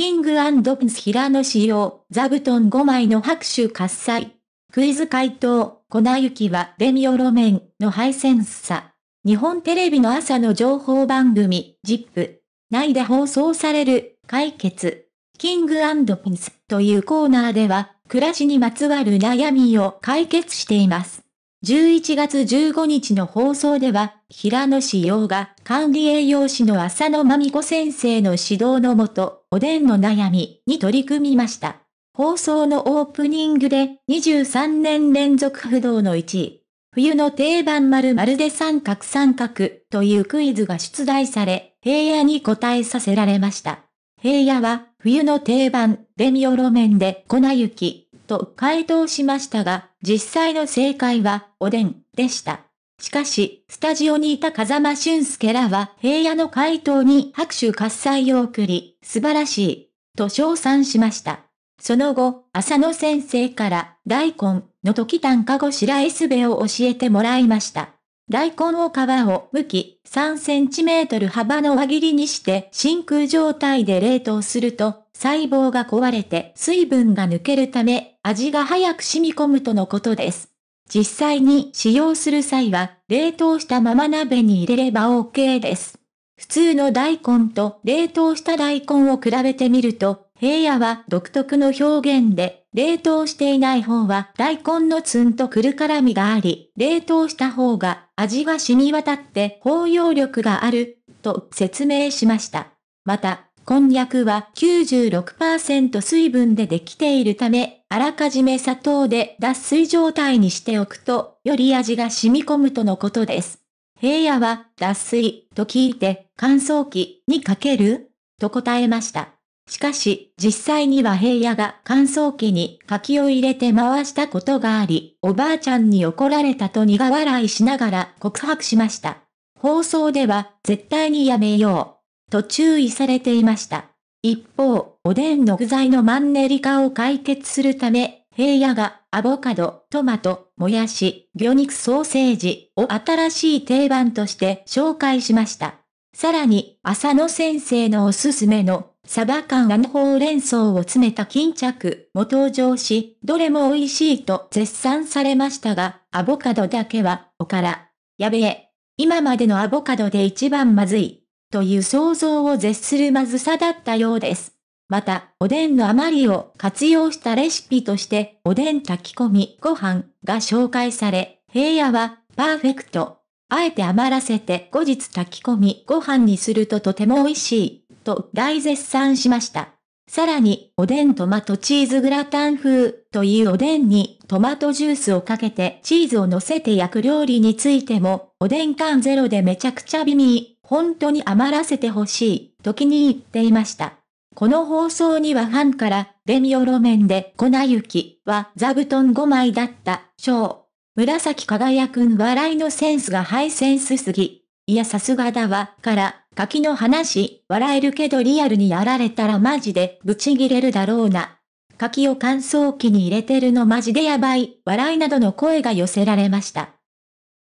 キングプンス平野仕様、座布団5枚の拍手喝采。クイズ回答、粉雪はレミオロメンのハイセンスさ。日本テレビの朝の情報番組、ジップ内で放送される、解決。キングピンスというコーナーでは、暮らしにまつわる悩みを解決しています。11月15日の放送では、平野志陽が管理栄養士の浅野真美子先生の指導のもと、おでんの悩みに取り組みました。放送のオープニングで23年連続不動の1位、冬の定番〇〇で三角三角というクイズが出題され、平野に答えさせられました。平野は冬の定番デミオロメンで粉雪、と回答しましたが、実際の正解は、おでん、でした。しかし、スタジオにいた風間俊介らは平野の回答に拍手喝采を送り、素晴らしい、と称賛しました。その後、浅野先生から、大根、の時短かごらえすべを教えてもらいました。大根を皮を剥き、3センチメートル幅の輪切りにして真空状態で冷凍すると、細胞が壊れて水分が抜けるため、味が早く染み込むとのことです。実際に使用する際は、冷凍したまま鍋に入れれば OK です。普通の大根と冷凍した大根を比べてみると、平野は独特の表現で冷凍していない方は大根のツンとくる辛みがあり、冷凍した方が味が染み渡って包容力がある、と説明しました。また、こんにゃくは96%水分でできているため、あらかじめ砂糖で脱水状態にしておくと、より味が染み込むとのことです。平野は、脱水と聞いて、乾燥機にかけると答えました。しかし、実際には平野が乾燥機に柿を入れて回したことがあり、おばあちゃんに怒られたと苦笑いしながら告白しました。放送では、絶対にやめよう。と注意されていました。一方、おでんの具材のマンネリ化を解決するため、平野がアボカド、トマト、もやし、魚肉ソーセージを新しい定番として紹介しました。さらに、浅野先生のおすすめのサバ缶ホウレンソウを詰めた巾着も登場し、どれも美味しいと絶賛されましたが、アボカドだけは、おから。やべえ。今までのアボカドで一番まずい。という想像を絶するまずさだったようです。また、おでんの余りを活用したレシピとして、おでん炊き込みご飯が紹介され、平野はパーフェクト。あえて余らせて後日炊き込みご飯にするととても美味しい。と大絶賛しました。さらに、おでんトマトチーズグラタン風というおでんにトマトジュースをかけてチーズを乗せて焼く料理についても、おでん缶ゼロでめちゃくちゃ微妙、本当に余らせてほしい、と気に入っていました。この放送にはファンから、デミオロメンで粉雪は座布団5枚だった、ー紫輝くん笑いのセンスがハイセンスすぎ、いやさすがだわ、から、柿の話、笑えるけどリアルにやられたらマジで、ブチ切れるだろうな。柿を乾燥機に入れてるのマジでやばい、笑いなどの声が寄せられました。